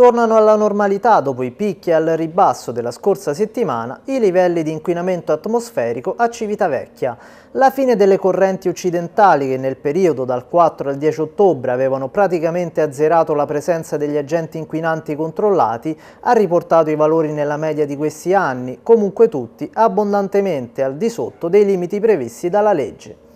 Tornano alla normalità dopo i picchi al ribasso della scorsa settimana i livelli di inquinamento atmosferico a Civitavecchia. La fine delle correnti occidentali che nel periodo dal 4 al 10 ottobre avevano praticamente azzerato la presenza degli agenti inquinanti controllati ha riportato i valori nella media di questi anni, comunque tutti abbondantemente al di sotto dei limiti previsti dalla legge.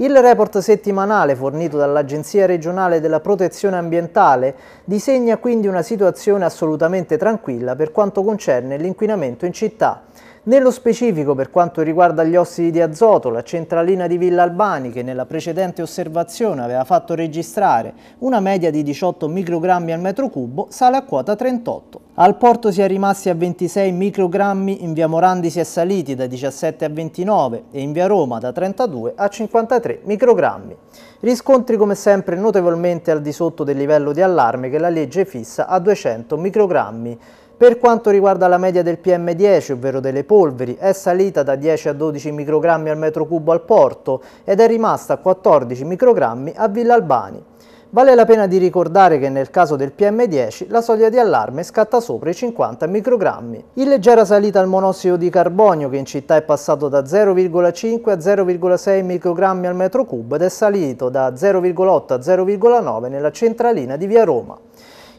Il report settimanale fornito dall'Agenzia regionale della protezione ambientale disegna quindi una situazione assolutamente tranquilla per quanto concerne l'inquinamento in città. Nello specifico per quanto riguarda gli ossidi di azoto, la centralina di Villa Albani che nella precedente osservazione aveva fatto registrare una media di 18 microgrammi al metro cubo sale a quota 38. Al porto si è rimasti a 26 microgrammi, in via Morandi si è saliti da 17 a 29 e in via Roma da 32 a 53 microgrammi. Riscontri come sempre notevolmente al di sotto del livello di allarme che la legge fissa a 200 microgrammi. Per quanto riguarda la media del PM10, ovvero delle polveri, è salita da 10 a 12 microgrammi al metro cubo al porto ed è rimasta a 14 microgrammi a Villa Albani. Vale la pena di ricordare che nel caso del PM10 la soglia di allarme scatta sopra i 50 microgrammi. In leggera salita al monossido di carbonio che in città è passato da 0,5 a 0,6 microgrammi al metro cubo ed è salito da 0,8 a 0,9 nella centralina di via Roma.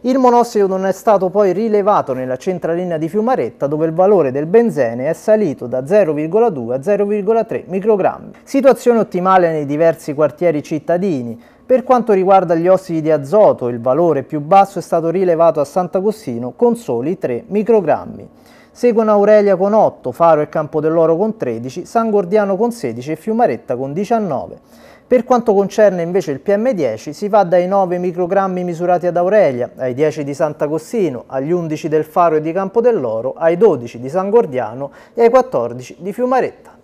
Il monossido non è stato poi rilevato nella centralina di Fiumaretta dove il valore del benzene è salito da 0,2 a 0,3 microgrammi. Situazione ottimale nei diversi quartieri cittadini, per quanto riguarda gli ossidi di azoto, il valore più basso è stato rilevato a Sant'Agostino con soli 3 microgrammi. Seguono Aurelia con 8, Faro e Campo dell'Oro con 13, San Gordiano con 16 e Fiumaretta con 19. Per quanto concerne invece il PM10 si va dai 9 microgrammi misurati ad Aurelia, ai 10 di Sant'Agostino, agli 11 del Faro e di Campo dell'Oro, ai 12 di San Gordiano e ai 14 di Fiumaretta.